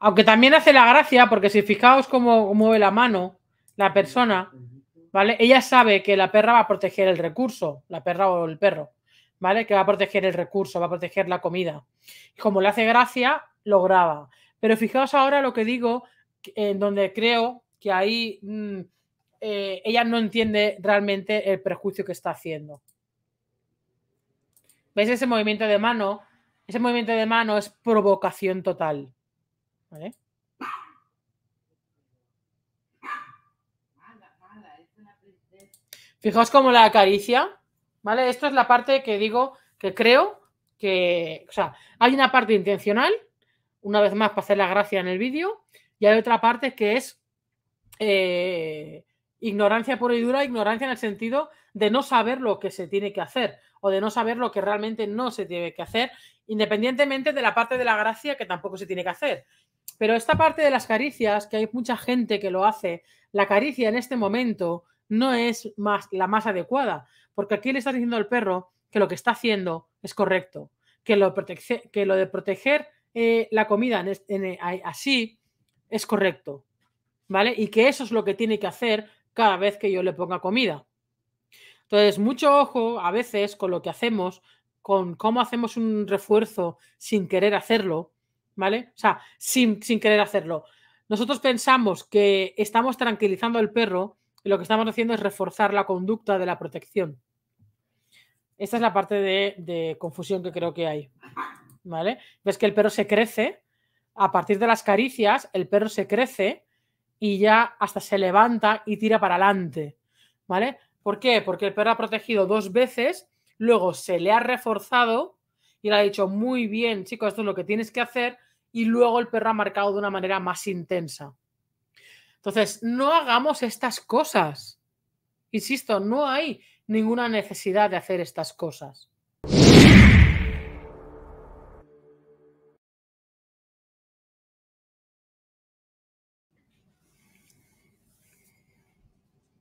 Aunque también hace la gracia, porque si fijaos cómo mueve la mano la persona, ¿vale? Ella sabe que la perra va a proteger el recurso, la perra o el perro, ¿vale? Que va a proteger el recurso, va a proteger la comida. Y como le hace gracia, lo graba. Pero fijaos ahora lo que digo, en donde creo que ahí mm, eh, ella no entiende realmente el prejuicio que está haciendo. ¿Veis ese movimiento de mano? Ese movimiento de mano es provocación total. Fijaos como la acaricia, ¿vale? Esto es la parte que digo que creo que, o sea, hay una parte intencional, una vez más para hacer la gracia en el vídeo, y hay otra parte que es eh, ignorancia por y dura, ignorancia en el sentido de no saber lo que se tiene que hacer o de no saber lo que realmente no se tiene que hacer, independientemente de la parte de la gracia que tampoco se tiene que hacer. Pero esta parte de las caricias, que hay mucha gente que lo hace, la caricia en este momento no es más, la más adecuada, porque aquí le está diciendo al perro que lo que está haciendo es correcto, que lo, que lo de proteger eh, la comida eh, así es correcto, ¿vale? Y que eso es lo que tiene que hacer cada vez que yo le ponga comida. Entonces, mucho ojo a veces con lo que hacemos, con cómo hacemos un refuerzo sin querer hacerlo, ¿vale? O sea, sin, querer hacerlo. Nosotros pensamos que estamos tranquilizando al perro y lo que estamos haciendo es reforzar la conducta de la protección. Esta es la parte de confusión que creo que hay. ¿Vale? Ves que el perro se crece, a partir de las caricias, el perro se crece y ya hasta se levanta y tira para adelante. ¿Vale? ¿Por qué? Porque el perro ha protegido dos veces, luego se le ha reforzado y le ha dicho, muy bien, chicos, esto es lo que tienes que hacer, y luego el perro ha marcado de una manera más intensa. Entonces, no hagamos estas cosas. Insisto, no hay ninguna necesidad de hacer estas cosas.